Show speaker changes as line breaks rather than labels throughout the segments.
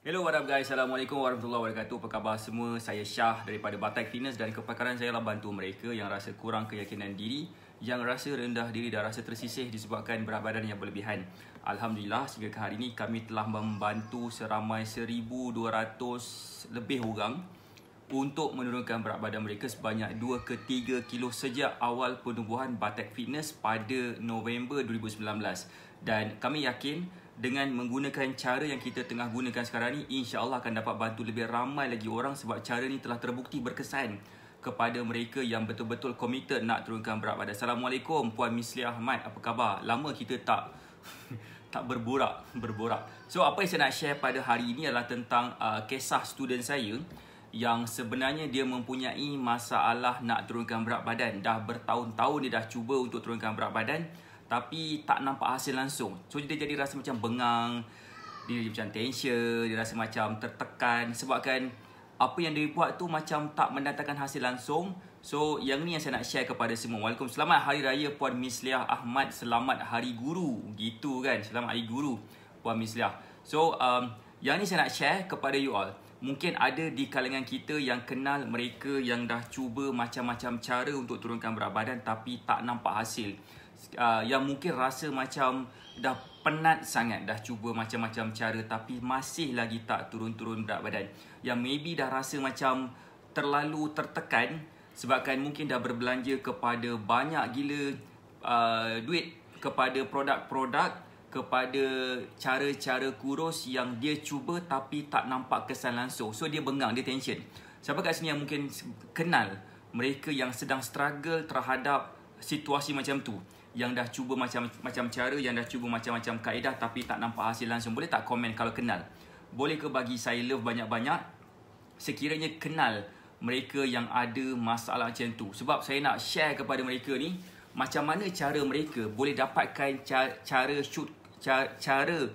Hello, what up guys? Assalamualaikum warahmatullahi wabarakatuh. Apa khabar semua? Saya Syah daripada Batai Fitness dan kepakaran saya adalah bantu mereka yang rasa kurang keyakinan diri, yang rasa rendah diri dan rasa tersisih disebabkan berat badan yang berlebihan. Alhamdulillah, sehingga ke hari ini kami telah membantu seramai 1,200 lebih orang untuk menurunkan berat badan mereka sebanyak 2 ke 3 kilo sejak awal penubuhan Batek Fitness pada November 2019 dan kami yakin dengan menggunakan cara yang kita tengah gunakan sekarang ni insya Allah akan dapat bantu lebih ramai lagi orang sebab cara ni telah terbukti berkesan kepada mereka yang betul-betul committed nak turunkan berat badan. Assalamualaikum puan Misli Ahmad, apa khabar? Lama kita tak tak berborak, berborak. So apa yang saya nak share pada hari ini adalah tentang uh, kisah student saya yang sebenarnya dia mempunyai masalah nak turunkan berat badan. Dah bertahun-tahun dia dah cuba untuk turunkan berat badan tapi tak nampak hasil langsung. So dia jadi rasa macam bengang, dia jadi macam tension, dia rasa macam tertekan sebabkan apa yang dia buat tu macam tak mendatangkan hasil langsung. So yang ni yang saya nak share kepada semua. Walaikum selamat hari raya Puan Miss Liah Ahmad, selamat hari guru. Gitu kan, selamat hari guru Puan Miss Liah. So um, yang ni saya nak share kepada you all. Mungkin ada di kalangan kita yang kenal mereka yang dah cuba macam-macam cara untuk turunkan berat badan tapi tak nampak hasil uh, yang mungkin rasa macam dah penat sangat dah cuba macam-macam cara tapi masih lagi tak turun-turun berat badan yang maybe dah rasa macam terlalu tertekan sebabkan mungkin dah berbelanja kepada banyak gila uh, duit kepada produk-produk kepada cara-cara kurus yang dia cuba tapi tak nampak kesan langsung so dia bengang dia tension siapa kat sini yang mungkin kenal mereka yang sedang struggle terhadap situasi macam tu yang dah cuba macam-macam cara, yang dah cuba macam-macam kaedah tapi tak nampak hasil langsung. Boleh tak komen kalau kenal? Boleh ke bagi saya love banyak-banyak? Sekiranya kenal mereka yang ada masalah macam tu. Sebab saya nak share kepada mereka ni macam mana cara mereka boleh dapatkan cara, cara shoot cara, cara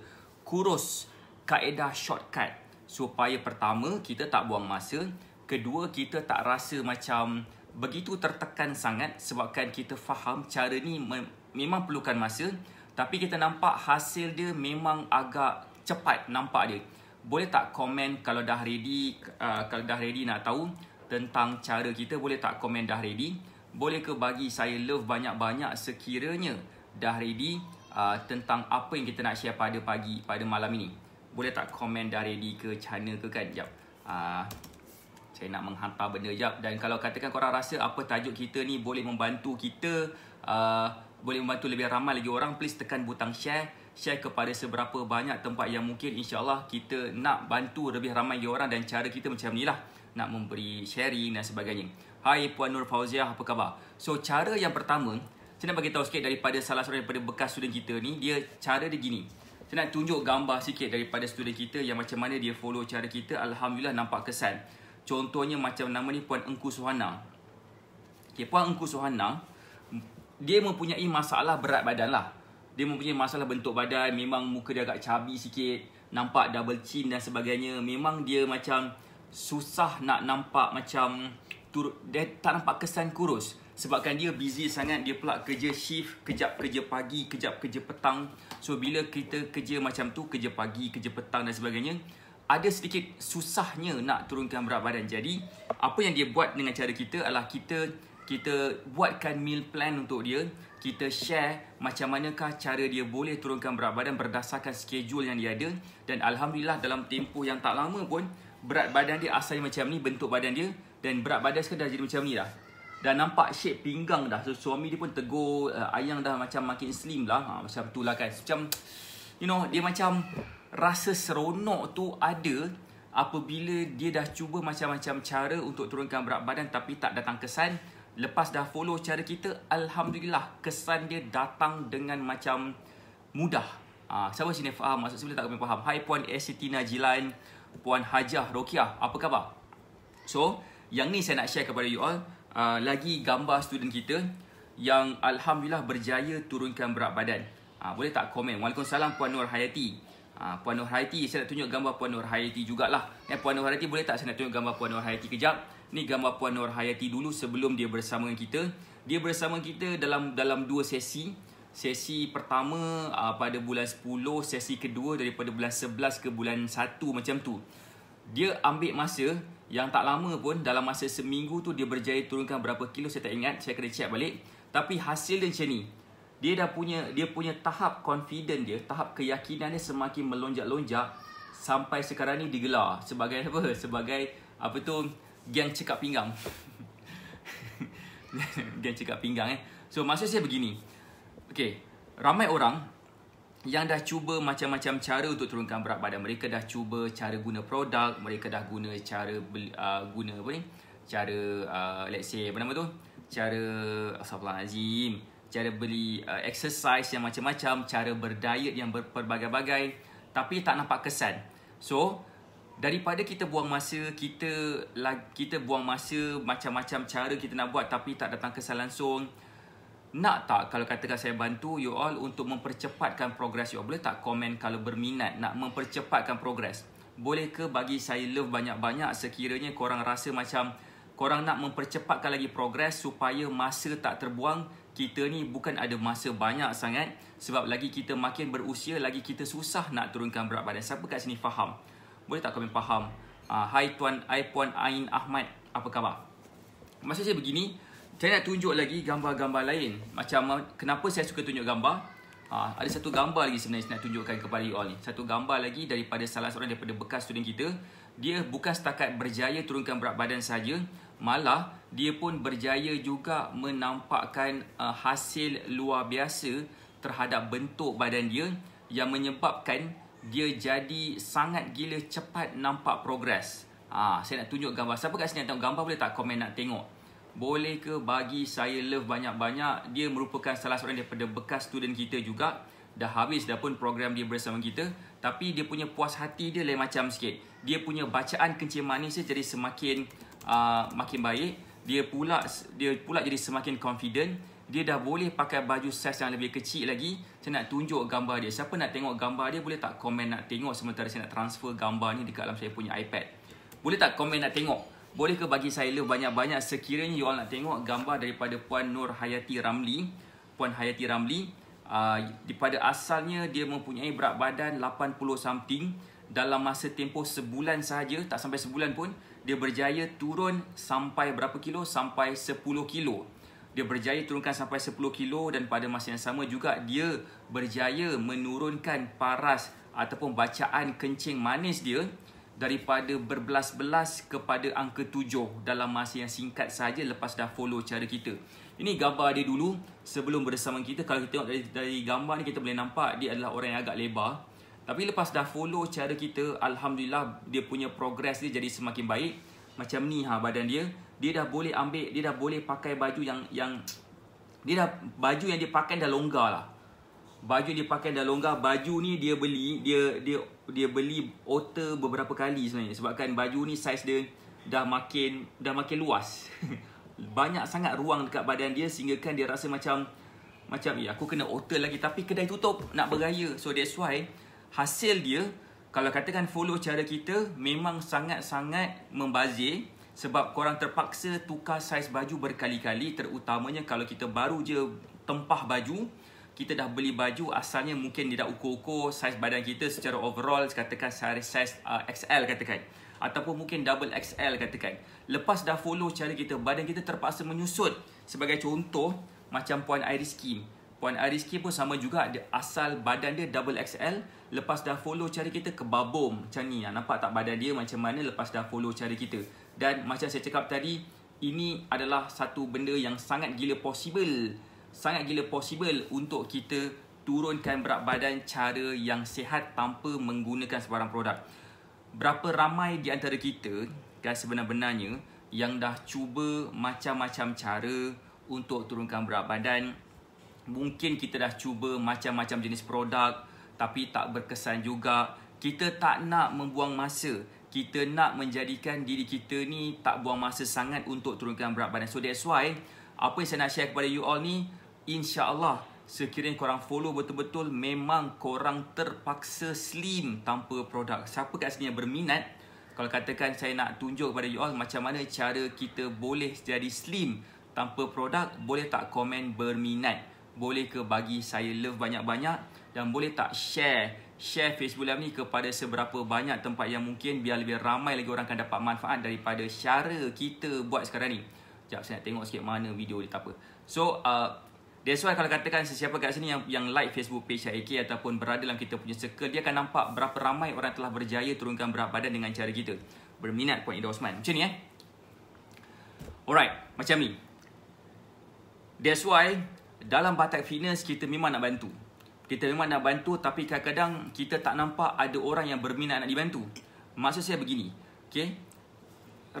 kurus kaedah shortcut supaya pertama kita tak buang masa, kedua kita tak rasa macam begitu tertekan sangat sebabkan kita faham cara ni mem- memang perlukan masa tapi kita nampak hasil dia memang agak cepat nampak dia boleh tak komen kalau dah ready uh, kalau dah ready nak tahu tentang cara kita boleh tak komen dah ready boleh ke bagi saya love banyak-banyak sekiranya dah ready uh, tentang apa yang kita nak share pada pagi pada malam ini boleh tak komen dah ready ke channel ke kan jap uh, saya nak menghantar benda jap dan kalau katakan korang rasa apa tajuk kita ni boleh membantu kita uh, boleh membantu lebih ramai lagi orang please tekan butang share share kepada seberapa banyak tempat yang mungkin insyaallah kita nak bantu lebih ramai lagi orang dan cara kita macam ni lah nak memberi sharing dan sebagainya Hai Puan Nur Fauziah apa khabar so cara yang pertama saya nak bagi sikit daripada salah seorang daripada bekas student kita ni dia cara dia gini saya nak tunjuk gambar sikit daripada student kita yang macam mana dia follow cara kita alhamdulillah nampak kesan Contohnya macam nama ni Puan Engku Suhana. Okay, Puan Engku Suhana, dia mempunyai masalah berat badan lah. Dia mempunyai masalah bentuk badan, memang muka dia agak cabi sikit, nampak double chin dan sebagainya. Memang dia macam susah nak nampak macam tur dia tak nampak kesan kurus. Sebabkan dia busy sangat, dia pula kerja shift, kejap kerja pagi, kejap kerja petang. So, bila kita kerja macam tu, kerja pagi, kerja petang dan sebagainya, ada sedikit susahnya nak turunkan berat badan. Jadi, apa yang dia buat dengan cara kita adalah kita kita buatkan meal plan untuk dia. Kita share macam manakah cara dia boleh turunkan berat badan berdasarkan schedule yang dia ada. Dan Alhamdulillah dalam tempoh yang tak lama pun, berat badan dia asalnya macam ni, bentuk badan dia. Dan berat badan sekarang dah jadi macam ni dah. dan nampak shape pinggang dah. So, suami dia pun tegur, uh, ayang dah macam makin slim lah. Ha, macam tu lah kan. Macam, you know, dia macam rasa seronok tu ada apabila dia dah cuba macam-macam cara untuk turunkan berat badan tapi tak datang kesan lepas dah follow cara kita alhamdulillah kesan dia datang dengan macam mudah ah siapa sini faham maksud sebelum tak kami faham hai puan Estina Jilan puan Hajah Rokia, apa khabar so yang ni saya nak share kepada you all uh, lagi gambar student kita yang alhamdulillah berjaya turunkan berat badan uh, boleh tak komen waalaikumsalam puan Nur Hayati Ha, Puan Nur Hayati, saya nak tunjuk gambar Puan Nur Hayati jugalah. Eh, Puan Nur Hayati boleh tak saya nak tunjuk gambar Puan Nur Hayati kejap? Ni gambar Puan Nur Hayati dulu sebelum dia bersama kita. Dia bersama kita dalam dalam dua sesi. Sesi pertama uh, pada bulan 10, sesi kedua daripada bulan 11 ke bulan 1 macam tu. Dia ambil masa yang tak lama pun dalam masa seminggu tu dia berjaya turunkan berapa kilo saya tak ingat. Saya kena check balik. Tapi hasil dia macam ni dia dah punya dia punya tahap confident dia, tahap keyakinan dia semakin melonjak-lonjak sampai sekarang ni digelar sebagai apa? Sebagai apa tu? Geng cekap pinggang. geng cekap pinggang eh. So maksud saya begini. Okay, ramai orang yang dah cuba macam-macam cara untuk turunkan berat badan mereka dah cuba cara guna produk mereka dah guna cara beli, uh, guna apa ni cara uh, let's say apa nama tu cara asal azim cara beli uh, exercise yang macam-macam, cara berdiet yang berbagai-bagai tapi tak nampak kesan. So, daripada kita buang masa, kita kita buang masa macam-macam cara kita nak buat tapi tak datang kesan langsung. Nak tak kalau katakan saya bantu you all untuk mempercepatkan progress you all? Boleh tak komen kalau berminat nak mempercepatkan progress? Boleh ke bagi saya love banyak-banyak sekiranya korang rasa macam korang nak mempercepatkan lagi progress supaya masa tak terbuang kita ni bukan ada masa banyak sangat sebab lagi kita makin berusia lagi kita susah nak turunkan berat badan. Siapa kat sini faham? Boleh tak komen faham? Uh, hai tuan Hai Puan Ain Ahmad, apa khabar? Maksud saya begini, saya nak tunjuk lagi gambar-gambar lain. Macam ah, kenapa saya suka tunjuk gambar? Ha, ada satu gambar lagi sebenarnya saya nak tunjukkan kepada you all ni. Satu gambar lagi daripada salah seorang daripada bekas student kita. Dia bukan setakat berjaya turunkan berat badan saja, malah dia pun berjaya juga menampakkan uh, hasil luar biasa terhadap bentuk badan dia yang menyebabkan dia jadi sangat gila cepat nampak progres. Ha, saya nak tunjuk gambar. Siapa kat sini yang tengok gambar boleh tak komen nak tengok? boleh ke bagi saya love banyak-banyak dia merupakan salah seorang daripada bekas student kita juga dah habis dah pun program dia bersama kita tapi dia punya puas hati dia lain macam sikit dia punya bacaan kencing manis dia jadi semakin uh, makin baik dia pula dia pula jadi semakin confident dia dah boleh pakai baju size yang lebih kecil lagi saya nak tunjuk gambar dia siapa nak tengok gambar dia boleh tak komen nak tengok sementara saya nak transfer gambar ni dekat dalam saya punya iPad boleh tak komen nak tengok boleh ke bagi saya love banyak-banyak sekiranya you all nak tengok gambar daripada Puan Nur Hayati Ramli. Puan Hayati Ramli. Uh, daripada asalnya dia mempunyai berat badan 80 something. Dalam masa tempoh sebulan sahaja, tak sampai sebulan pun, dia berjaya turun sampai berapa kilo? Sampai 10 kilo. Dia berjaya turunkan sampai 10 kilo dan pada masa yang sama juga dia berjaya menurunkan paras ataupun bacaan kencing manis dia daripada berbelas-belas kepada angka tujuh dalam masa yang singkat saja lepas dah follow cara kita. Ini gambar dia dulu sebelum bersama kita. Kalau kita tengok dari, dari gambar ni kita boleh nampak dia adalah orang yang agak lebar. Tapi lepas dah follow cara kita, Alhamdulillah dia punya progress dia jadi semakin baik. Macam ni ha badan dia. Dia dah boleh ambil, dia dah boleh pakai baju yang yang dia dah baju yang dia pakai dah longgar lah. Baju yang dia pakai dah longgar. Baju ni dia beli, dia dia dia beli outer beberapa kali sebenarnya sebabkan baju ni saiz dia dah makin dah makin luas. Banyak sangat ruang dekat badan dia sehingga kan dia rasa macam macam ya aku kena outer lagi tapi kedai tutup nak bergaya. So that's why hasil dia kalau katakan follow cara kita memang sangat-sangat membazir sebab korang terpaksa tukar saiz baju berkali-kali terutamanya kalau kita baru je tempah baju kita dah beli baju asalnya mungkin dia dah ukur-ukur saiz badan kita secara overall katakan saiz uh, XL katakan ataupun mungkin double XL katakan lepas dah follow cara kita badan kita terpaksa menyusut sebagai contoh macam puan Iris Kim puan Iris Kim pun sama juga dia asal badan dia double XL lepas dah follow cara kita kebabom macam ni nampak tak badan dia macam mana lepas dah follow cara kita dan macam saya cakap tadi ini adalah satu benda yang sangat gila possible sangat gila possible untuk kita turunkan berat badan cara yang sihat tanpa menggunakan sebarang produk. Berapa ramai di antara kita kan sebenarnya, yang dah cuba macam-macam cara untuk turunkan berat badan. Mungkin kita dah cuba macam-macam jenis produk tapi tak berkesan juga. Kita tak nak membuang masa. Kita nak menjadikan diri kita ni tak buang masa sangat untuk turunkan berat badan. So that's why apa yang saya nak share kepada you all ni insyaAllah sekiranya korang follow betul-betul memang korang terpaksa slim tanpa produk siapa kat sini yang berminat kalau katakan saya nak tunjuk kepada you all macam mana cara kita boleh jadi slim tanpa produk boleh tak komen berminat boleh ke bagi saya love banyak-banyak dan boleh tak share share Facebook Live ni kepada seberapa banyak tempat yang mungkin biar lebih ramai lagi orang akan dapat manfaat daripada cara kita buat sekarang ni. Sekejap saya nak tengok sikit mana video dia tak apa. So, uh, That's why kalau katakan sesiapa kat sini yang yang like Facebook page IK ataupun berada dalam kita punya circle, dia akan nampak berapa ramai orang telah berjaya turunkan berat badan dengan cara kita. Berminat Puan Ida Osman. Macam ni eh. Alright, macam ni. That's why dalam batak fitness kita memang nak bantu. Kita memang nak bantu tapi kadang-kadang kita tak nampak ada orang yang berminat nak dibantu. Maksud saya begini. Okay,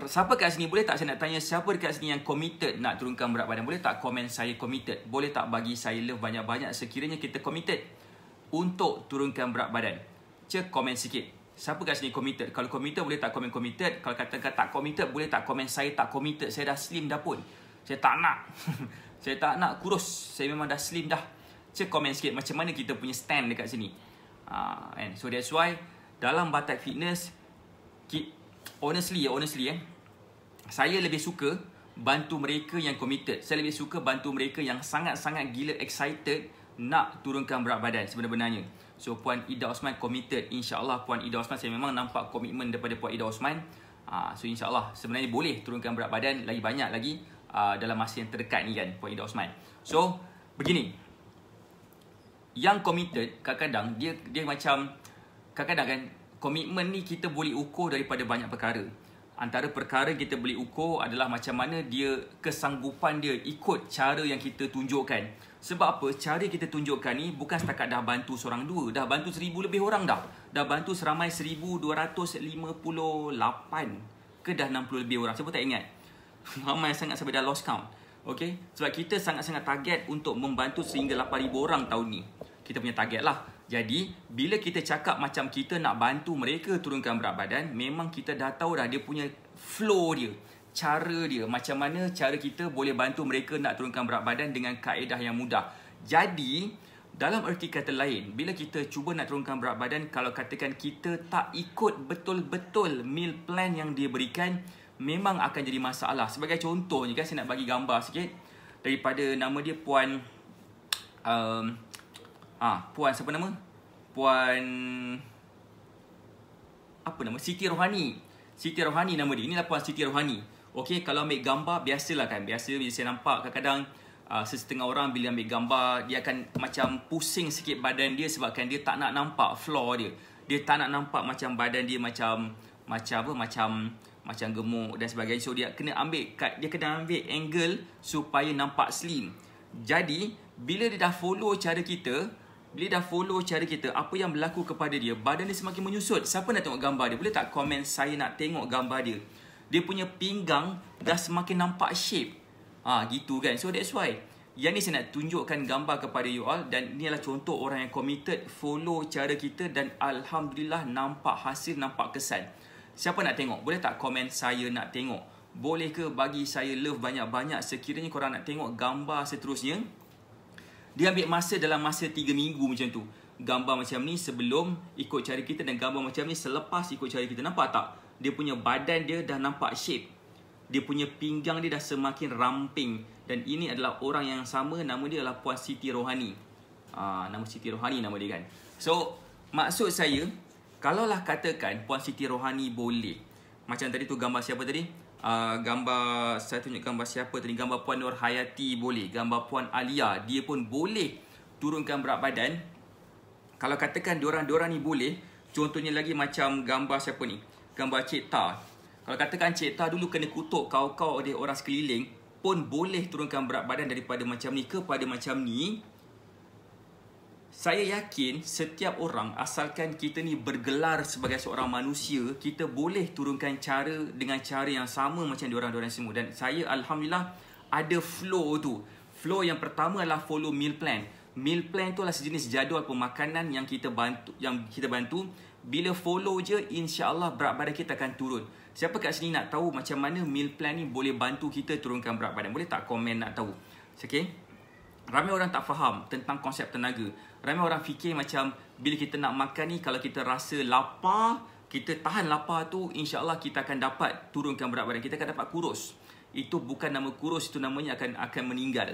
siapa kat sini boleh tak saya nak tanya siapa dekat sini yang committed nak turunkan berat badan? Boleh tak komen saya committed? Boleh tak bagi saya love banyak-banyak sekiranya kita committed untuk turunkan berat badan? Cek komen sikit. Siapa kat sini committed? Kalau committed boleh tak komen committed? Kalau katakan tak committed boleh tak komen saya tak committed? Saya dah slim dah pun. Saya tak nak. saya tak nak kurus. Saya memang dah slim dah. Cek komen sikit macam mana kita punya stand dekat sini. Uh, and so that's why dalam batak fitness kita honestly ya, honestly eh saya lebih suka bantu mereka yang committed saya lebih suka bantu mereka yang sangat-sangat gila excited nak turunkan berat badan sebenarnya so puan Ida Osman committed insya Allah puan Ida Osman saya memang nampak komitmen daripada puan Ida Osman uh, so Allah sebenarnya boleh turunkan berat badan lagi banyak lagi uh, dalam masa yang terdekat ni kan puan Ida Osman so begini yang committed kadang-kadang dia dia macam kadang-kadang kan komitmen ni kita boleh ukur daripada banyak perkara. Antara perkara kita boleh ukur adalah macam mana dia kesanggupan dia ikut cara yang kita tunjukkan. Sebab apa? Cara kita tunjukkan ni bukan setakat dah bantu seorang dua. Dah bantu seribu lebih orang dah. Dah bantu seramai lapan ke dah enam puluh lebih orang. Siapa tak ingat? Ramai sangat sampai dah lost count. Okay? Sebab kita sangat-sangat target untuk membantu sehingga lapan ribu orang tahun ni. Kita punya target lah. Jadi, bila kita cakap macam kita nak bantu mereka turunkan berat badan, memang kita dah tahu dah dia punya flow dia, cara dia, macam mana cara kita boleh bantu mereka nak turunkan berat badan dengan kaedah yang mudah. Jadi, dalam erti kata lain, bila kita cuba nak turunkan berat badan, kalau katakan kita tak ikut betul-betul meal plan yang dia berikan, memang akan jadi masalah. Sebagai contoh, jika saya nak bagi gambar sikit, daripada nama dia Puan... Um, Ha, Puan siapa nama? Puan apa nama? Siti Rohani. Siti Rohani nama dia. Inilah Puan Siti Rohani. Okey, kalau ambil gambar biasalah kan. Biasa bila saya nampak kadang-kadang uh, sesetengah orang bila ambil gambar dia akan macam pusing sikit badan dia sebabkan dia tak nak nampak floor dia. Dia tak nak nampak macam badan dia macam macam apa macam macam gemuk dan sebagainya. So dia kena ambil kad, dia kena ambil angle supaya nampak slim. Jadi bila dia dah follow cara kita, bila dah follow cara kita, apa yang berlaku kepada dia, badan dia semakin menyusut. Siapa nak tengok gambar dia? Boleh tak komen saya nak tengok gambar dia? Dia punya pinggang dah semakin nampak shape. Ah, ha, gitu kan. So that's why. Yang ni saya nak tunjukkan gambar kepada you all dan ni adalah contoh orang yang committed follow cara kita dan Alhamdulillah nampak hasil, nampak kesan. Siapa nak tengok? Boleh tak komen saya nak tengok? Boleh ke bagi saya love banyak-banyak sekiranya korang nak tengok gambar seterusnya? Dia ambil masa dalam masa 3 minggu macam tu. Gambar macam ni sebelum ikut cara kita dan gambar macam ni selepas ikut cara kita. Nampak tak? Dia punya badan dia dah nampak shape. Dia punya pinggang dia dah semakin ramping. Dan ini adalah orang yang sama. Nama dia adalah Puan Siti Rohani. Ah, nama Siti Rohani nama dia kan. So, maksud saya, kalaulah katakan Puan Siti Rohani boleh. Macam tadi tu gambar siapa tadi? Ah, gambar saya tunjuk gambar siapa tadi gambar puan Nur Hayati boleh gambar puan Alia dia pun boleh turunkan berat badan kalau katakan orang-orang ni boleh contohnya lagi macam gambar siapa ni gambar Cik Ta kalau katakan Cik Ta dulu kena kutuk kau-kau oleh orang sekeliling pun boleh turunkan berat badan daripada macam ni kepada macam ni saya yakin setiap orang asalkan kita ni bergelar sebagai seorang manusia, kita boleh turunkan cara dengan cara yang sama macam diorang-diorang semua. Dan saya Alhamdulillah ada flow tu. Flow yang pertama adalah follow meal plan. Meal plan tu adalah sejenis jadual pemakanan yang kita bantu. Yang kita bantu bila follow je, insyaallah berat badan kita akan turun. Siapa kat sini nak tahu macam mana meal plan ni boleh bantu kita turunkan berat badan? Boleh tak komen nak tahu? Okay ramai orang tak faham tentang konsep tenaga. Ramai orang fikir macam bila kita nak makan ni kalau kita rasa lapar, kita tahan lapar tu insya-Allah kita akan dapat turunkan berat badan. Kita akan dapat kurus. Itu bukan nama kurus itu namanya akan akan meninggal.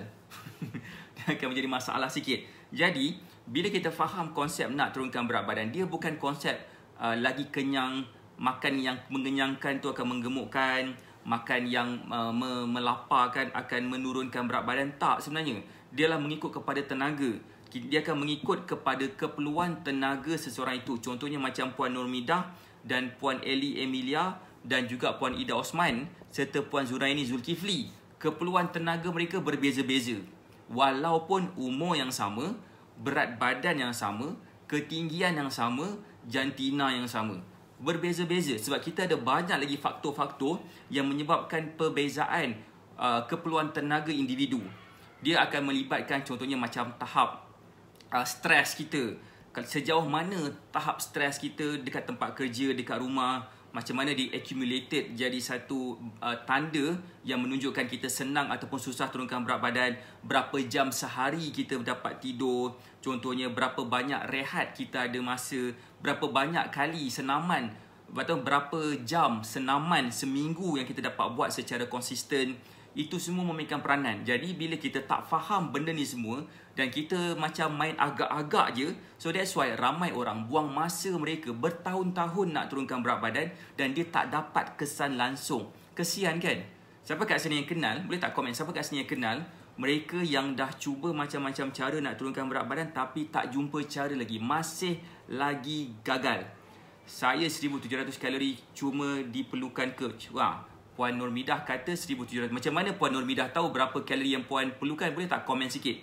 akan menjadi masalah sikit. Jadi, bila kita faham konsep nak turunkan berat badan, dia bukan konsep uh, lagi kenyang makan yang mengenyangkan tu akan menggemukkan, makan yang uh, me- melaparkan akan menurunkan berat badan tak sebenarnya. Dia lah mengikut kepada tenaga dia akan mengikut kepada keperluan tenaga seseorang itu contohnya macam puan Nurmidah dan puan Eli Emilia dan juga puan Ida Osman serta puan Zuraini Zulkifli keperluan tenaga mereka berbeza-beza walaupun umur yang sama berat badan yang sama ketinggian yang sama jantina yang sama berbeza-beza sebab kita ada banyak lagi faktor-faktor yang menyebabkan perbezaan uh, keperluan tenaga individu dia akan melibatkan contohnya macam tahap uh, stres kita sejauh mana tahap stres kita dekat tempat kerja dekat rumah macam mana dia accumulated jadi satu uh, tanda yang menunjukkan kita senang ataupun susah turunkan berat badan berapa jam sehari kita dapat tidur contohnya berapa banyak rehat kita ada masa berapa banyak kali senaman atau berapa jam senaman seminggu yang kita dapat buat secara konsisten itu semua memainkan peranan. Jadi bila kita tak faham benda ni semua dan kita macam main agak-agak je, so that's why ramai orang buang masa mereka bertahun-tahun nak turunkan berat badan dan dia tak dapat kesan langsung. Kesian kan? Siapa kat sini yang kenal, boleh tak komen siapa kat sini yang kenal mereka yang dah cuba macam-macam cara nak turunkan berat badan tapi tak jumpa cara lagi, masih lagi gagal. Saya 1700 kalori cuma diperlukan coach. Wah, ha, Puan Nurmidah kata 1700. Macam mana Puan Nurmidah tahu berapa kalori yang Puan perlukan? Boleh tak komen sikit?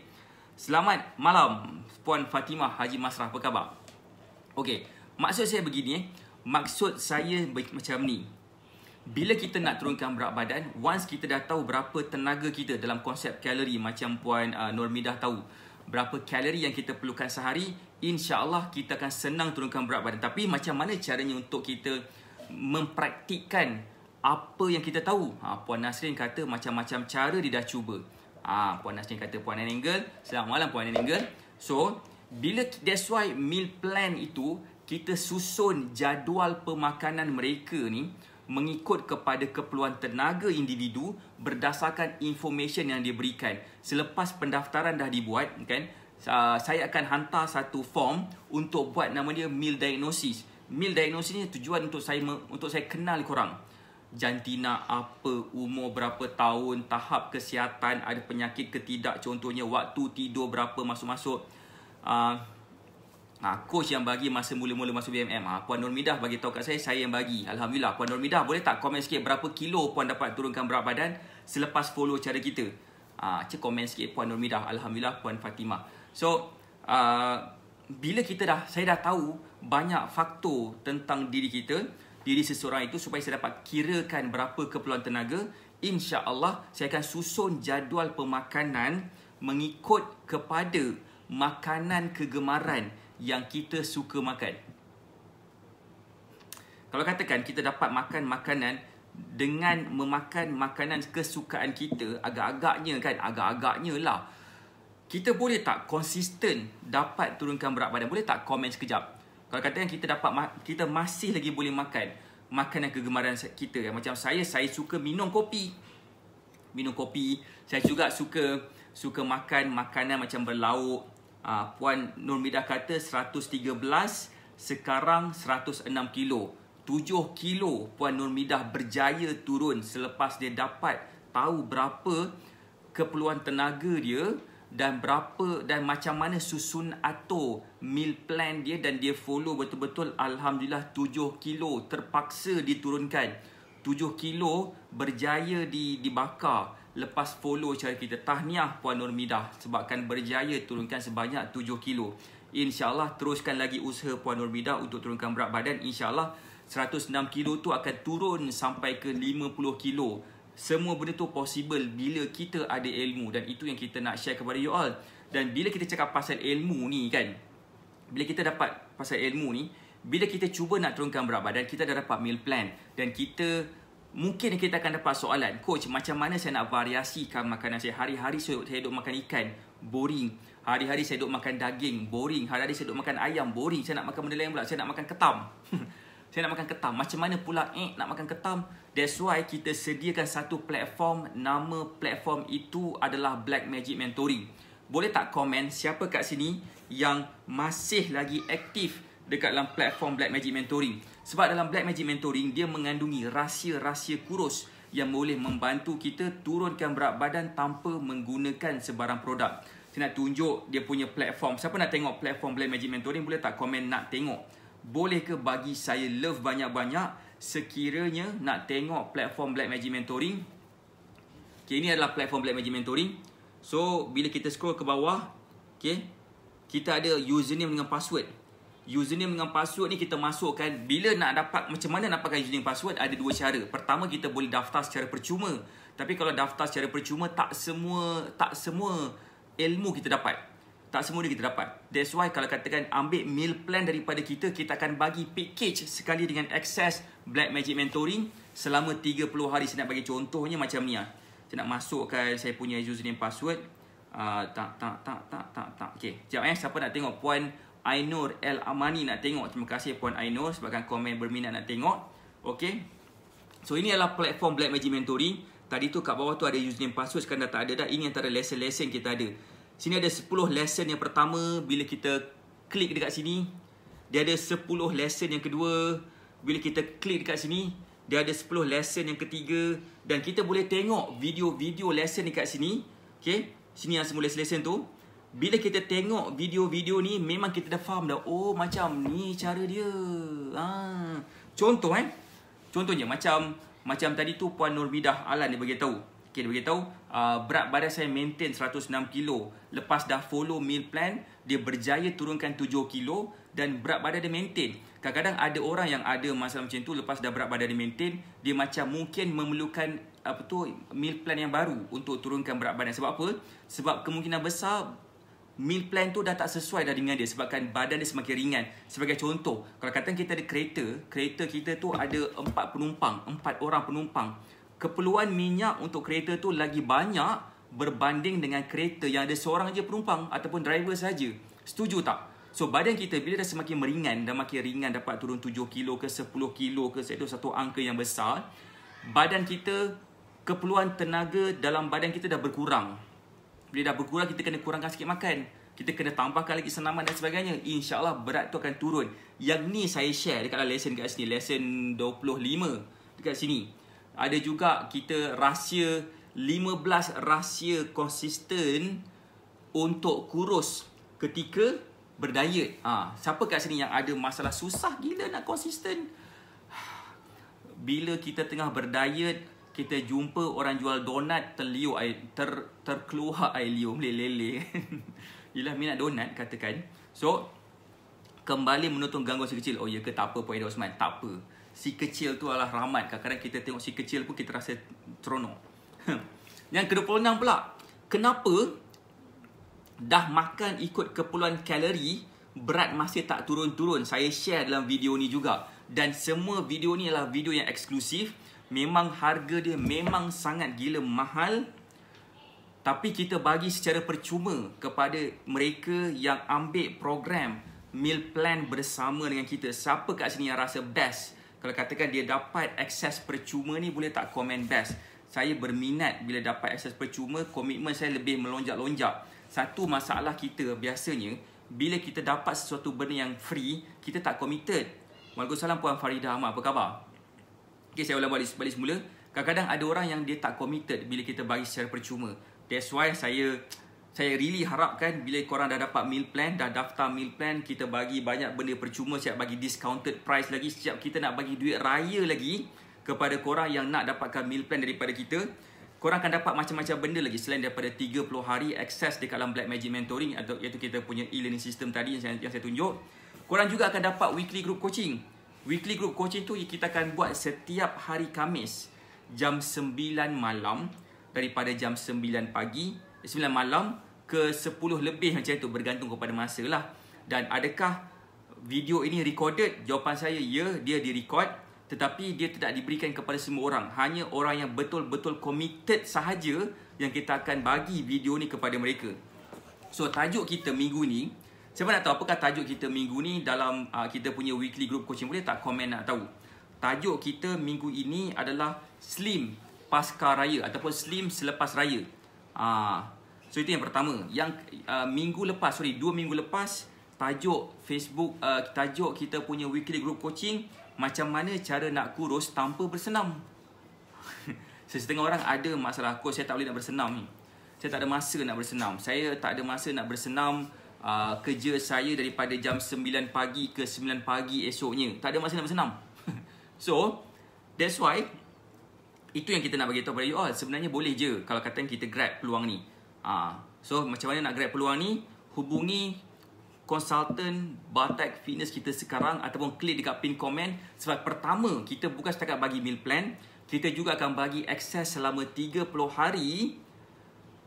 Selamat malam Puan Fatimah Haji Masrah. Apa khabar? Okey. Maksud saya begini eh. Maksud saya macam ni. Bila kita nak turunkan berat badan, once kita dah tahu berapa tenaga kita dalam konsep kalori macam Puan uh, Nurmidah tahu, berapa kalori yang kita perlukan sehari, insya-Allah kita akan senang turunkan berat badan. Tapi macam mana caranya untuk kita mempraktikkan apa yang kita tahu ha, Puan Nasrin kata macam-macam cara dia dah cuba ha, Puan Nasrin kata Puan Nenengel Selamat malam Puan Nenengel So bila that's why meal plan itu Kita susun jadual pemakanan mereka ni Mengikut kepada keperluan tenaga individu Berdasarkan information yang dia berikan Selepas pendaftaran dah dibuat kan, uh, Saya akan hantar satu form Untuk buat nama dia meal diagnosis Meal diagnosis ni tujuan untuk saya untuk saya kenal korang jantina apa, umur berapa tahun, tahap kesihatan, ada penyakit ke tidak contohnya, waktu tidur berapa masuk-masuk. Uh, coach yang bagi masa mula-mula masuk BMM. Uh, ah, Puan Normidah bagi tahu kat saya, saya yang bagi. Alhamdulillah, Puan Normidah boleh tak komen sikit berapa kilo Puan dapat turunkan berat badan selepas follow cara kita. Uh, komen sikit Puan Normidah. Alhamdulillah, Puan Fatimah. So, uh, bila kita dah, saya dah tahu banyak faktor tentang diri kita, diri seseorang itu supaya saya dapat kirakan berapa keperluan tenaga. insya Allah saya akan susun jadual pemakanan mengikut kepada makanan kegemaran yang kita suka makan. Kalau katakan kita dapat makan makanan dengan memakan makanan kesukaan kita agak-agaknya kan agak-agaknya lah kita boleh tak konsisten dapat turunkan berat badan boleh tak komen sekejap kalau katakan kita dapat kita masih lagi boleh makan makanan kegemaran kita. Macam saya saya suka minum kopi. Minum kopi, saya juga suka suka makan makanan macam berlauk. Ah puan Nurmida kata 113 sekarang 106 kilo. 7 kilo puan Nurmida berjaya turun selepas dia dapat tahu berapa keperluan tenaga dia dan berapa dan macam mana susun atur meal plan dia dan dia follow betul-betul alhamdulillah 7 kilo terpaksa diturunkan 7 kilo berjaya di dibakar lepas follow cara kita tahniah puan Nurmidah sebabkan berjaya turunkan sebanyak 7 kilo insyaallah teruskan lagi usaha puan Nurmidah untuk turunkan berat badan insyaallah 106 kilo tu akan turun sampai ke 50 kilo semua benda tu possible bila kita ada ilmu dan itu yang kita nak share kepada you all. Dan bila kita cakap pasal ilmu ni kan, bila kita dapat pasal ilmu ni, bila kita cuba nak turunkan berat badan, kita dah dapat meal plan dan kita mungkin kita akan dapat soalan, coach macam mana saya nak variasikan makanan saya hari-hari saya hidup makan ikan, boring. Hari-hari saya duduk makan daging, boring. Hari-hari saya duduk makan ayam, boring. Saya nak makan benda lain pula. Saya nak makan ketam. Saya nak makan ketam. Macam mana pula eh nak makan ketam? That's why kita sediakan satu platform. Nama platform itu adalah Black Magic Mentoring. Boleh tak komen siapa kat sini yang masih lagi aktif dekat dalam platform Black Magic Mentoring? Sebab dalam Black Magic Mentoring, dia mengandungi rahsia-rahsia kurus yang boleh membantu kita turunkan berat badan tanpa menggunakan sebarang produk. Saya nak tunjuk dia punya platform. Siapa nak tengok platform Black Magic Mentoring, boleh tak komen nak tengok? boleh ke bagi saya love banyak-banyak sekiranya nak tengok platform Black Magic Mentoring. Okay, ini adalah platform Black Magic Mentoring. So, bila kita scroll ke bawah, okay, kita ada username dengan password. Username dengan password ni kita masukkan bila nak dapat macam mana nak pakai username password ada dua cara. Pertama kita boleh daftar secara percuma. Tapi kalau daftar secara percuma tak semua tak semua ilmu kita dapat tak semua dia kita dapat. That's why kalau katakan ambil meal plan daripada kita, kita akan bagi package sekali dengan access Black Magic Mentoring selama 30 hari. Saya nak bagi contohnya macam ni lah. Saya nak masukkan saya punya username password. Uh, tak, tak, tak, tak, tak, tak. Okay, sekejap eh. Siapa nak tengok? Puan Ainur El Amani nak tengok. Terima kasih Puan Ainur sebabkan komen berminat nak tengok. Okay. So, ini adalah platform Black Magic Mentoring. Tadi tu kat bawah tu ada username password sekarang dah tak ada dah. Ini antara lesson-lesson kita ada. Sini ada 10 lesson yang pertama bila kita klik dekat sini. Dia ada 10 lesson yang kedua bila kita klik dekat sini. Dia ada 10 lesson yang ketiga dan kita boleh tengok video-video lesson dekat sini. Okay. Sini yang semua lesson tu. Bila kita tengok video-video ni memang kita dah faham dah. Oh macam ni cara dia. Ha. Contoh eh. Contohnya macam macam tadi tu Puan Nurbidah Alan dia bagi Okay, dia bagi Ah, berat badan saya maintain 106 kilo lepas dah follow meal plan dia berjaya turunkan 7 kilo dan berat badan dia maintain kadang-kadang ada orang yang ada masalah macam tu lepas dah berat badan dia maintain dia macam mungkin memerlukan apa tu meal plan yang baru untuk turunkan berat badan sebab apa sebab kemungkinan besar meal plan tu dah tak sesuai dah dengan dia sebabkan badan dia semakin ringan. Sebagai contoh, kalau kata kita ada kereta, kereta kita tu ada empat penumpang, empat orang penumpang keperluan minyak untuk kereta tu lagi banyak berbanding dengan kereta yang ada seorang je penumpang ataupun driver saja. Setuju tak? So badan kita bila dah semakin meringan dan makin ringan dapat turun 7 kilo ke 10 kilo ke satu satu angka yang besar, badan kita keperluan tenaga dalam badan kita dah berkurang. Bila dah berkurang kita kena kurangkan sikit makan. Kita kena tambahkan lagi senaman dan sebagainya. InsyaAllah berat tu akan turun. Yang ni saya share dekat dalam lesson kat sini. Lesson 25 dekat sini ada juga kita rahsia 15 rahsia konsisten untuk kurus ketika berdiet. Ha, siapa kat sini yang ada masalah susah gila nak konsisten? Bila kita tengah berdiet, kita jumpa orang jual donat terliu air ter, terkeluar air liu lele. Yalah minat donat katakan. So kembali menutup gangguan si kecil. Oh ya ke tak apa Puan Edward Osman, tak apa si kecil tu adalah rahmat. Kadang-kadang kita tengok si kecil pun kita rasa teronok. Yang ke-26 pula. Kenapa dah makan ikut keperluan kalori, berat masih tak turun-turun? Saya share dalam video ni juga. Dan semua video ni adalah video yang eksklusif. Memang harga dia memang sangat gila mahal. Tapi kita bagi secara percuma kepada mereka yang ambil program meal plan bersama dengan kita. Siapa kat sini yang rasa best kalau katakan dia dapat akses percuma ni boleh tak komen best? Saya berminat bila dapat akses percuma, komitmen saya lebih melonjak-lonjak. Satu masalah kita biasanya, bila kita dapat sesuatu benda yang free, kita tak committed. Waalaikumsalam Puan Faridah Ahmad, apa khabar? Okay, saya ulang balik, balik semula. Kadang-kadang ada orang yang dia tak committed bila kita bagi secara percuma. That's why saya saya really harapkan bila korang dah dapat meal plan dah daftar meal plan kita bagi banyak benda percuma siap bagi discounted price lagi siap kita nak bagi duit raya lagi kepada korang yang nak dapatkan meal plan daripada kita korang akan dapat macam-macam benda lagi selain daripada 30 hari akses dekat dalam Black Magic Mentoring atau iaitu kita punya e-learning system tadi yang saya, yang saya tunjuk korang juga akan dapat weekly group coaching weekly group coaching tu kita akan buat setiap hari Kamis jam 9 malam daripada jam 9 pagi 9 malam ke 10 lebih macam tu bergantung kepada masa lah. Dan adakah video ini recorded? Jawapan saya ya, dia direcord tetapi dia tidak diberikan kepada semua orang. Hanya orang yang betul-betul committed sahaja yang kita akan bagi video ni kepada mereka. So tajuk kita minggu ni, siapa nak tahu apakah tajuk kita minggu ni dalam uh, kita punya weekly group coaching boleh tak komen nak tahu. Tajuk kita minggu ini adalah slim pasca raya ataupun slim selepas raya. uh, So itu yang pertama. Yang uh, minggu lepas, sorry, dua minggu lepas, tajuk Facebook, uh, tajuk kita punya weekly group coaching, macam mana cara nak kurus tanpa bersenam. Sesetengah orang ada masalah kurus, saya tak boleh nak bersenam ni. Saya tak ada masa nak bersenam. Saya tak ada masa nak bersenam uh, kerja saya daripada jam 9 pagi ke 9 pagi esoknya. Tak ada masa nak bersenam. so, that's why, itu yang kita nak bagi tahu pada you all. Sebenarnya boleh je kalau kata kita grab peluang ni. Ah, so macam mana nak grab peluang ni? Hubungi konsultan Batek Fitness kita sekarang ataupun klik dekat pin komen sebab pertama kita bukan setakat bagi meal plan, kita juga akan bagi akses selama 30 hari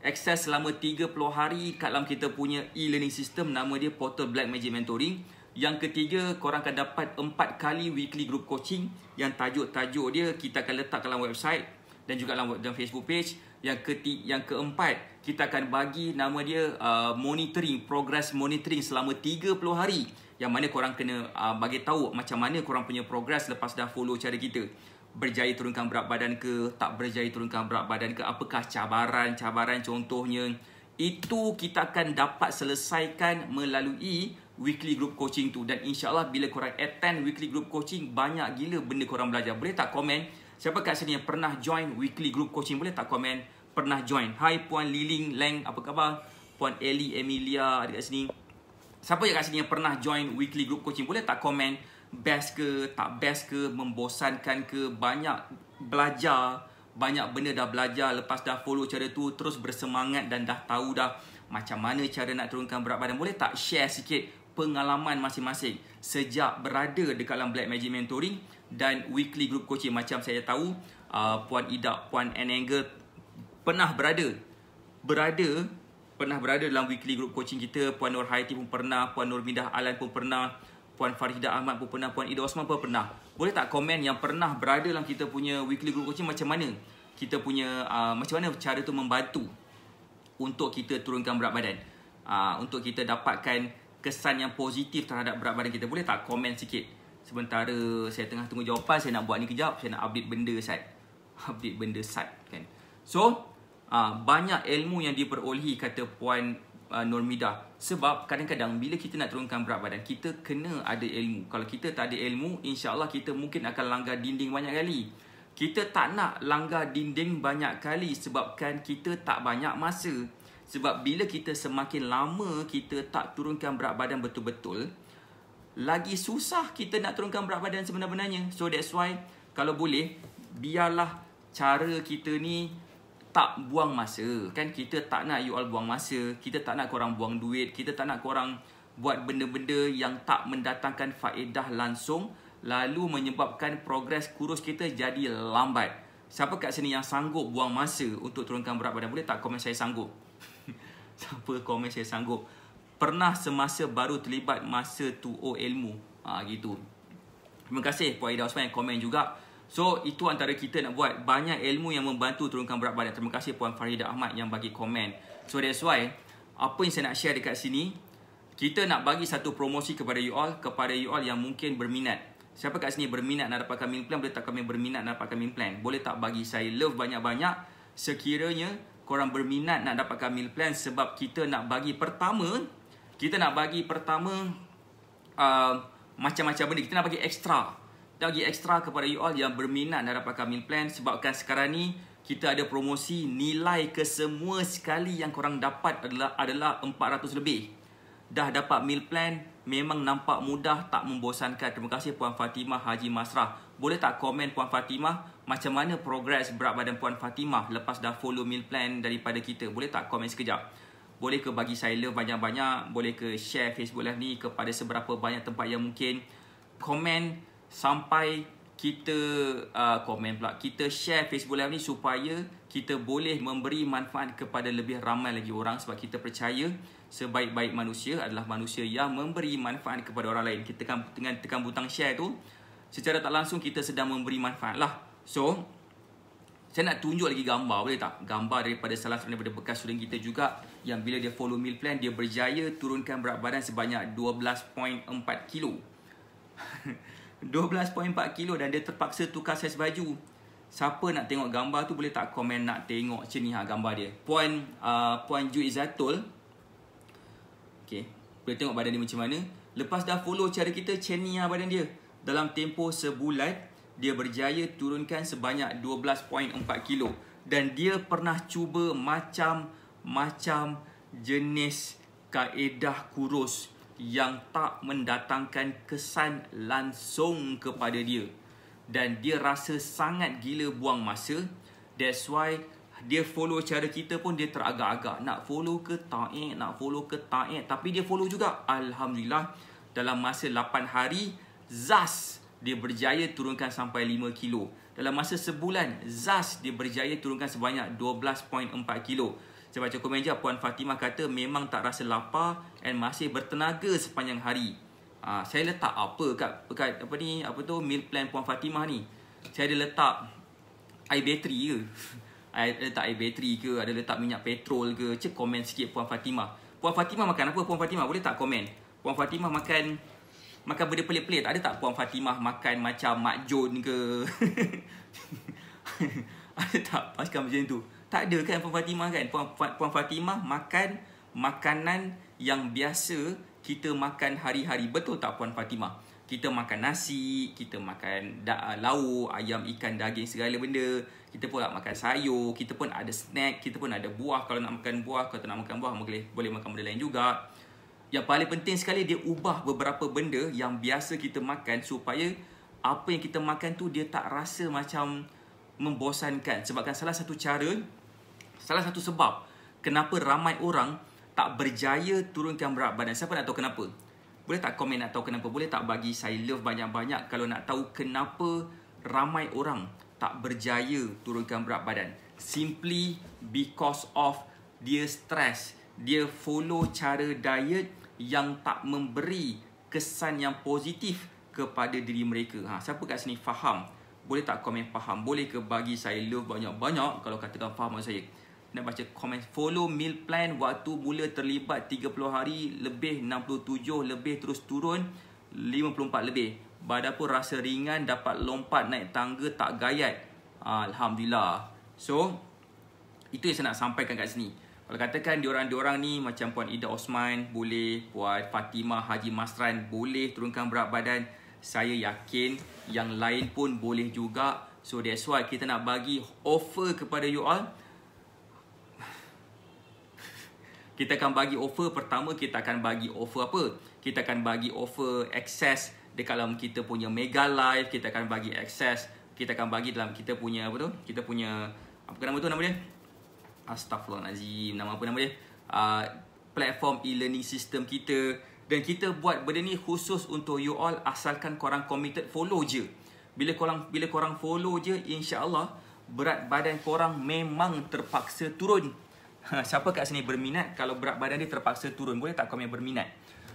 akses selama 30 hari kat dalam kita punya e-learning system nama dia Portal Black Magic Mentoring. Yang ketiga, korang akan dapat 4 kali weekly group coaching yang tajuk-tajuk dia kita akan letak dalam website dan juga dalam Facebook page yang ketiga yang keempat kita akan bagi nama dia uh, monitoring progress monitoring selama 30 hari yang mana korang kena uh, bagi tahu macam mana korang punya progress lepas dah follow cara kita berjaya turunkan berat badan ke tak berjaya turunkan berat badan ke apakah cabaran-cabaran contohnya itu kita akan dapat selesaikan melalui weekly group coaching tu dan insyaallah bila korang attend weekly group coaching banyak gila benda korang belajar boleh tak komen Siapa kat sini yang pernah join weekly group coaching boleh tak komen pernah join. Hai Puan Liling Leng, apa khabar? Puan Ellie Emilia ada kat sini. Siapa yang kat sini yang pernah join weekly group coaching boleh tak komen best ke tak best ke membosankan ke banyak belajar banyak benda dah belajar lepas dah follow cara tu terus bersemangat dan dah tahu dah macam mana cara nak turunkan berat badan boleh tak share sikit pengalaman masing-masing sejak berada dekat dalam Black Magic Mentoring dan weekly group coaching macam saya tahu uh, puan Ida puan Enangle pernah berada berada pernah berada dalam weekly group coaching kita puan Nur Haiti pun pernah puan Nur Midah Alan pun pernah puan Farida Ahmad pun pernah puan Ida Osman pun pernah boleh tak komen yang pernah berada dalam kita punya weekly group coaching macam mana kita punya uh, macam mana cara tu membantu untuk kita turunkan berat badan uh, untuk kita dapatkan kesan yang positif terhadap berat badan kita boleh tak komen sikit sementara saya tengah tunggu jawapan saya nak buat ni kejap saya nak update benda site update benda site kan so uh, banyak ilmu yang diperolehi kata puan uh, ah, Normida sebab kadang-kadang bila kita nak turunkan berat badan kita kena ada ilmu kalau kita tak ada ilmu insya Allah kita mungkin akan langgar dinding banyak kali kita tak nak langgar dinding banyak kali sebabkan kita tak banyak masa sebab bila kita semakin lama kita tak turunkan berat badan betul-betul, lagi susah kita nak turunkan berat badan sebenar-benarnya. So that's why kalau boleh biarlah cara kita ni tak buang masa. Kan kita tak nak you all buang masa, kita tak nak korang buang duit, kita tak nak korang buat benda-benda yang tak mendatangkan faedah langsung lalu menyebabkan progres kurus kita jadi lambat. Siapa kat sini yang sanggup buang masa untuk turunkan berat badan? Boleh tak komen saya sanggup? Siapa komen saya sanggup? pernah semasa baru terlibat masa tu o ilmu. Ah ha, gitu. Terima kasih Puan Ida Osman yang komen juga. So itu antara kita nak buat banyak ilmu yang membantu turunkan berat badan. Terima kasih Puan Farida Ahmad yang bagi komen. So that's why apa yang saya nak share dekat sini kita nak bagi satu promosi kepada you all kepada you all yang mungkin berminat. Siapa kat sini berminat nak dapatkan meal plan boleh tak kami berminat nak dapatkan meal plan? Boleh tak bagi saya love banyak-banyak sekiranya korang berminat nak dapatkan meal plan sebab kita nak bagi pertama kita nak bagi pertama uh, macam-macam benda kita nak bagi ekstra kita bagi ekstra kepada you all yang berminat nak dapatkan meal plan sebabkan sekarang ni kita ada promosi nilai kesemua sekali yang korang dapat adalah adalah 400 lebih dah dapat meal plan memang nampak mudah tak membosankan terima kasih puan Fatimah Haji Masrah boleh tak komen puan Fatimah macam mana progress berat badan puan Fatimah lepas dah follow meal plan daripada kita boleh tak komen sekejap boleh ke bagi saya love banyak-banyak boleh ke share Facebook live ni kepada seberapa banyak tempat yang mungkin komen sampai kita uh, komen pula kita share Facebook live ni supaya kita boleh memberi manfaat kepada lebih ramai lagi orang sebab kita percaya sebaik-baik manusia adalah manusia yang memberi manfaat kepada orang lain kita kan tekan, tekan butang share tu secara tak langsung kita sedang memberi manfaat lah so saya nak tunjuk lagi gambar boleh tak? Gambar daripada salah seorang daripada bekas student kita juga yang bila dia follow meal plan dia berjaya turunkan berat badan sebanyak 12.4 kilo. 12.4 kilo dan dia terpaksa tukar saiz baju. Siapa nak tengok gambar tu boleh tak komen nak tengok sini ha gambar dia. Puan uh, Puan Ju Izatul. Okey. Boleh tengok badan dia macam mana. Lepas dah follow cara kita, Chenia badan dia. Dalam tempoh sebulan, dia berjaya turunkan sebanyak 12.4 kilo dan dia pernah cuba macam-macam jenis kaedah kurus yang tak mendatangkan kesan langsung kepada dia dan dia rasa sangat gila buang masa that's why dia follow cara kita pun dia teragak-agak nak follow ke tak eh nak follow ke tak eh tapi dia follow juga alhamdulillah dalam masa 8 hari zas dia berjaya turunkan sampai 5 kilo. Dalam masa sebulan, Zaz dia berjaya turunkan sebanyak 12.4 kilo. Saya baca komen je, Puan Fatimah kata memang tak rasa lapar and masih bertenaga sepanjang hari. Ha, saya letak apa kat, kat apa ni, apa tu, meal plan Puan Fatimah ni. Saya ada letak air bateri ke? Ada letak air bateri ke? Ada letak minyak petrol ke? Cik komen sikit Puan Fatimah. Puan Fatimah makan apa Puan Fatimah? Boleh tak komen? Puan Fatimah makan makan benda pelik-pelik. Tak ada tak Puan Fatimah makan macam Mak Jun ke? ada tak pasukan macam tu? Tak ada kan Puan Fatimah kan? Puan, Puan Fatimah makan makanan yang biasa kita makan hari-hari. Betul tak Puan Fatimah? Kita makan nasi, kita makan da- ah, lauk, ayam, ikan, daging, segala benda. Kita pun makan sayur, kita pun ada snack, kita pun ada buah. Kalau nak makan buah, kalau tak nak makan buah, boleh, boleh makan benda lain juga. Yang paling penting sekali dia ubah beberapa benda yang biasa kita makan supaya apa yang kita makan tu dia tak rasa macam membosankan. Sebabkan salah satu cara, salah satu sebab kenapa ramai orang tak berjaya turunkan berat badan. Siapa nak tahu kenapa? Boleh tak komen nak tahu kenapa? Boleh tak bagi saya love banyak-banyak kalau nak tahu kenapa ramai orang tak berjaya turunkan berat badan. Simply because of dia stress. Dia follow cara diet yang tak memberi kesan yang positif kepada diri mereka. Ha, siapa kat sini faham? Boleh tak komen faham? Boleh ke bagi saya love banyak-banyak kalau katakan faham saya? Dan baca komen follow meal plan waktu mula terlibat 30 hari lebih 67 lebih terus turun 54 lebih. Badan pun rasa ringan dapat lompat naik tangga tak gayat. Alhamdulillah. So, itu yang saya nak sampaikan kat sini. Kalau katakan diorang-diorang ni macam Puan Ida Osman boleh, Puan Fatimah Haji Masran boleh turunkan berat badan, saya yakin yang lain pun boleh juga. So that's why kita nak bagi offer kepada you all. Kita akan bagi offer pertama kita akan bagi offer apa? Kita akan bagi offer access dekat dalam kita punya Mega Live, kita akan bagi access, kita akan bagi dalam kita punya apa tu? Kita punya apa nama tu nama dia? Astaghfirullahalazim nama apa nama dia? Uh, platform e-learning system kita dan kita buat benda ni khusus untuk you all asalkan korang committed follow je. Bila korang bila korang follow je insyaallah berat badan korang memang terpaksa turun. Ha, siapa kat sini berminat kalau berat badan dia terpaksa turun boleh tak komen berminat?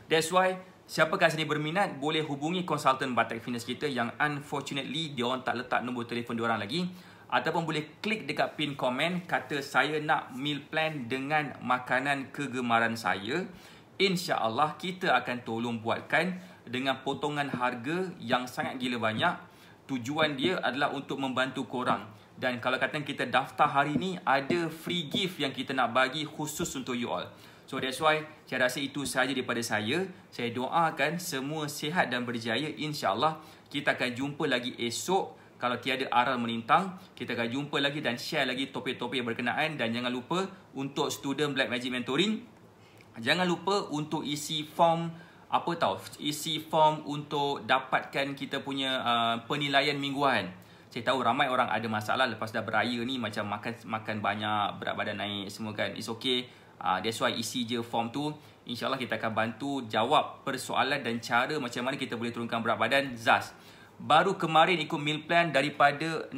That's why siapa kat sini berminat boleh hubungi konsultan batik fitness kita yang unfortunately dia orang tak letak nombor telefon dia orang lagi ataupun boleh klik dekat pin komen kata saya nak meal plan dengan makanan kegemaran saya. insya Allah kita akan tolong buatkan dengan potongan harga yang sangat gila banyak. Tujuan dia adalah untuk membantu korang. Dan kalau kata kita daftar hari ni, ada free gift yang kita nak bagi khusus untuk you all. So that's why saya rasa itu sahaja daripada saya. Saya doakan semua sihat dan berjaya. Insya Allah kita akan jumpa lagi esok. Kalau tiada aral menintang, kita akan jumpa lagi dan share lagi topik-topik berkenaan dan jangan lupa untuk student Black Magic Mentoring, jangan lupa untuk isi form apa tahu isi form untuk dapatkan kita punya uh, penilaian mingguan. Saya tahu ramai orang ada masalah lepas dah beraya ni macam makan makan banyak, berat badan naik semua kan. It's okay. Uh, that's why isi je form tu. InsyaAllah kita akan bantu jawab persoalan dan cara macam mana kita boleh turunkan berat badan. Zaz baru kemarin ikut meal plan daripada 64.1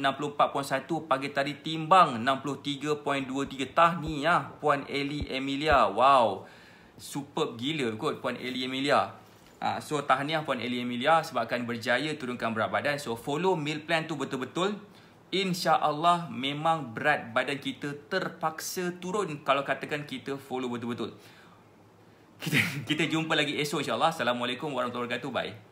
pagi tadi timbang 63.23 tahniah ya, puan Eli Emilia wow superb gila kot puan Eli Emilia ah so tahniah puan Eli Emilia sebabkan berjaya turunkan berat badan so follow meal plan tu betul-betul insya-Allah memang berat badan kita terpaksa turun kalau katakan kita follow betul-betul kita kita jumpa lagi esok insya-Allah assalamualaikum warahmatullahi wabarakatuh bye